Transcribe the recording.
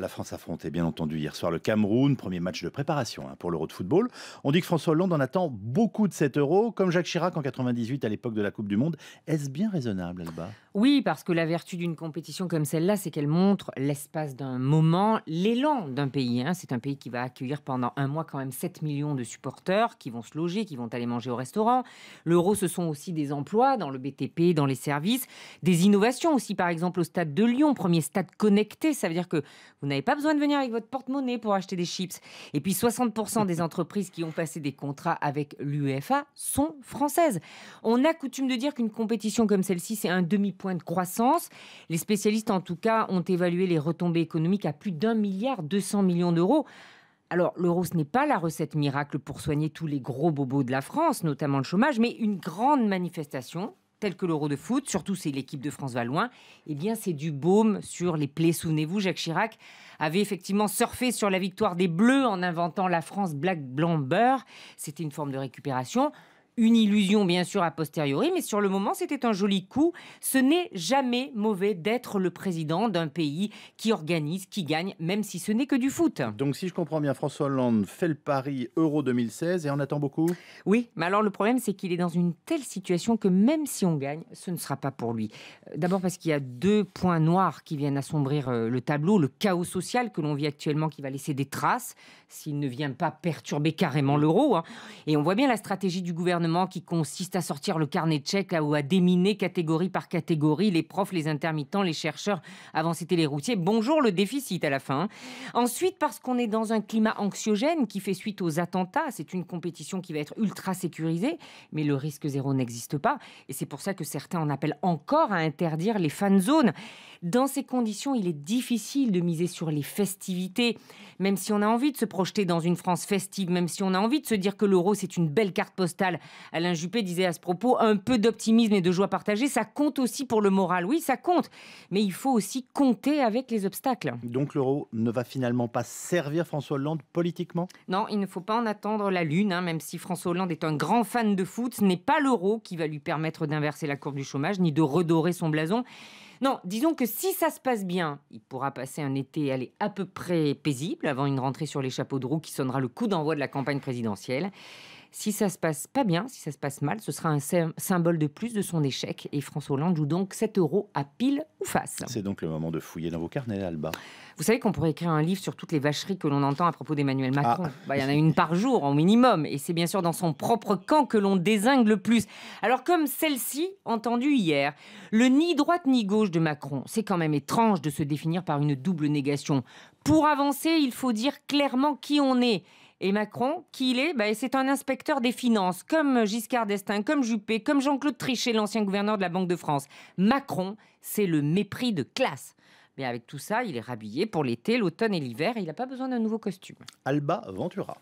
La France affrontait bien entendu hier soir le Cameroun, premier match de préparation hein, pour l'Euro de football. On dit que François Hollande en attend beaucoup de cet Euro, comme Jacques Chirac en 98 à l'époque de la Coupe du Monde. Est-ce bien raisonnable, Alba Oui, parce que la vertu d'une compétition comme celle-là, c'est qu'elle montre l'espace d'un moment, l'élan d'un pays. Hein. C'est un pays qui va accueillir pendant un mois quand même 7 millions de supporters qui vont se loger, qui vont aller manger au restaurant. L'euro, ce sont aussi des emplois dans le BTP, dans les services, des innovations aussi, par exemple au stade de Lyon, premier stade connecté. Ça veut dire que vous vous n'avez pas besoin de venir avec votre porte-monnaie pour acheter des chips. Et puis 60% des entreprises qui ont passé des contrats avec l'UEFA sont françaises. On a coutume de dire qu'une compétition comme celle-ci, c'est un demi-point de croissance. Les spécialistes, en tout cas, ont évalué les retombées économiques à plus d'un milliard 200 millions d'euros. Alors, l'euro, ce n'est pas la recette miracle pour soigner tous les gros bobos de la France, notamment le chômage, mais une grande manifestation tels que l'Euro de foot, surtout si l'équipe de France va loin, eh bien c'est du baume sur les plaies. Souvenez-vous, Jacques Chirac avait effectivement surfé sur la victoire des Bleus en inventant la France black blanc beurre. C'était une forme de récupération une illusion, bien sûr, a posteriori, mais sur le moment, c'était un joli coup. Ce n'est jamais mauvais d'être le président d'un pays qui organise, qui gagne, même si ce n'est que du foot. Donc, si je comprends bien, François Hollande fait le pari Euro 2016 et on attend beaucoup Oui, mais alors le problème, c'est qu'il est dans une telle situation que même si on gagne, ce ne sera pas pour lui. Euh, d'abord parce qu'il y a deux points noirs qui viennent assombrir euh, le tableau, le chaos social que l'on vit actuellement qui va laisser des traces s'il ne vient pas perturber carrément l'euro. Hein. Et on voit bien la stratégie du gouvernement qui consiste à sortir le carnet de chèques ou à déminer catégorie par catégorie les profs, les intermittents, les chercheurs. Avant, c'était les routiers. Bonjour le déficit à la fin. Hein. Ensuite, parce qu'on est dans un climat anxiogène qui fait suite aux attentats, c'est une compétition qui va être ultra sécurisée, mais le risque zéro n'existe pas. Et c'est pour ça que certains en appellent encore à interdire les fan zones. Dans ces conditions, il est difficile de miser sur les festivités, même si on a envie de se projeter dans une France festive, même si on a envie de se dire que l'euro c'est une belle carte postale Alain Juppé disait à ce propos, un peu d'optimisme et de joie partagée, ça compte aussi pour le moral. Oui, ça compte, mais il faut aussi compter avec les obstacles. Donc l'euro ne va finalement pas servir François Hollande politiquement Non, il ne faut pas en attendre la lune, hein, même si François Hollande est un grand fan de foot, ce n'est pas l'euro qui va lui permettre d'inverser la courbe du chômage, ni de redorer son blason. Non, disons que si ça se passe bien, il pourra passer un été aller à peu près paisible avant une rentrée sur les chapeaux de roue qui sonnera le coup d'envoi de la campagne présidentielle. Si ça se passe pas bien, si ça se passe mal, ce sera un symbole de plus de son échec. Et François Hollande joue donc 7 euros à pile ou face. C'est donc le moment de fouiller dans vos carnets, Alba. Vous savez qu'on pourrait écrire un livre sur toutes les vacheries que l'on entend à propos d'Emmanuel ah. Macron. Bah, il y en a une par jour, au minimum. Et c'est bien sûr dans son propre camp que l'on désingue le plus. Alors, comme celle-ci, entendue hier, le ni droite ni gauche de Macron, c'est quand même étrange de se définir par une double négation. Pour avancer, il faut dire clairement qui on est et Macron, qui il est bah, C'est un inspecteur des finances, comme Giscard d'Estaing, comme Juppé, comme Jean-Claude Trichet, l'ancien gouverneur de la Banque de France. Macron, c'est le mépris de classe. Mais avec tout ça, il est rhabillé pour l'été, l'automne et l'hiver. Il n'a pas besoin d'un nouveau costume. Alba Ventura.